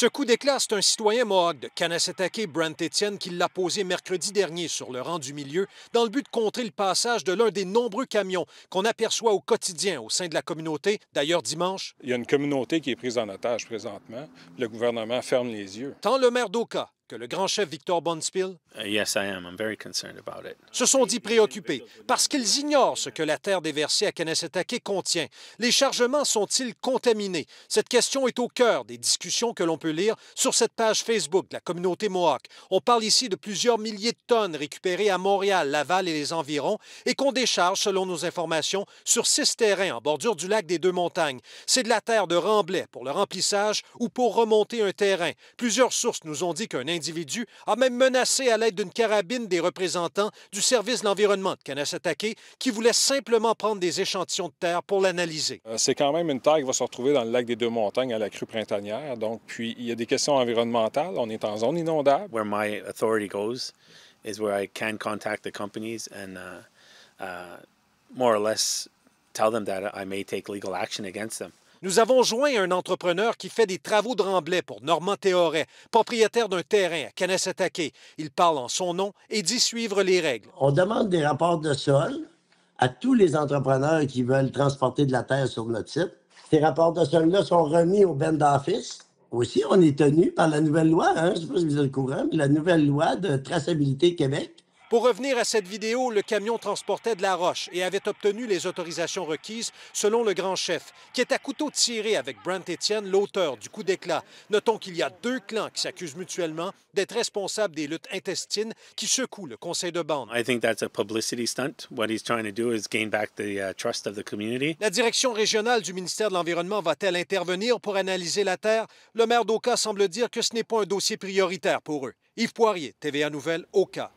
Ce coup d'éclat, c'est un citoyen mohawk de Kanasetake, Brent Etienne, qui l'a posé mercredi dernier sur le rang du milieu dans le but de contrer le passage de l'un des nombreux camions qu'on aperçoit au quotidien au sein de la communauté, d'ailleurs dimanche. Il y a une communauté qui est prise en otage présentement. Le gouvernement ferme les yeux. Tant le maire d'Oka que le grand chef Victor Bonspiel uh, se sont dit préoccupés parce qu'ils ignorent ce que la terre déversée à Kennesetake contient. Les chargements sont-ils contaminés? Cette question est au cœur des discussions que l'on peut lire sur cette page Facebook de la communauté Mohawk. On parle ici de plusieurs milliers de tonnes récupérées à Montréal, Laval et les environs et qu'on décharge, selon nos informations, sur six terrains en bordure du lac des Deux-Montagnes. C'est de la terre de remblai pour le remplissage ou pour remonter un terrain. Plusieurs sources nous ont dit qu'un a même menacé à l'aide d'une carabine des représentants du service de l'environnement de Kanesatake qui voulait simplement prendre des échantillons de terre pour l'analyser. Euh, c'est quand même une terre qui va se retrouver dans le lac des Deux-Montagnes à la crue printanière. Donc, puis, il y a des questions environnementales. On est en zone inondable. Where my authority goes is where I can contact the companies and uh, uh, more or less tell them that I may take legal action against them. Nous avons joint un entrepreneur qui fait des travaux de remblai pour Normand Théoret, propriétaire d'un terrain à Kanesatake. Il parle en son nom et dit suivre les règles. On demande des rapports de sol à tous les entrepreneurs qui veulent transporter de la terre sur notre site. Ces rapports de sol-là sont remis au bend office. Aussi, on est tenu par la nouvelle loi, hein. je ne sais pas si vous êtes au courant, la nouvelle loi de traçabilité Québec pour revenir à cette vidéo, le camion transportait de la roche et avait obtenu les autorisations requises selon le grand chef, qui est à couteau tiré avec Brent Etienne, l'auteur du coup d'éclat. Notons qu'il y a deux clans qui s'accusent mutuellement d'être responsables des luttes intestines qui secouent le conseil de bande. La direction régionale du ministère de l'Environnement va-t-elle intervenir pour analyser la terre? Le maire d'Oka semble dire que ce n'est pas un dossier prioritaire pour eux. Yves Poirier, TVA Nouvelle, Oka.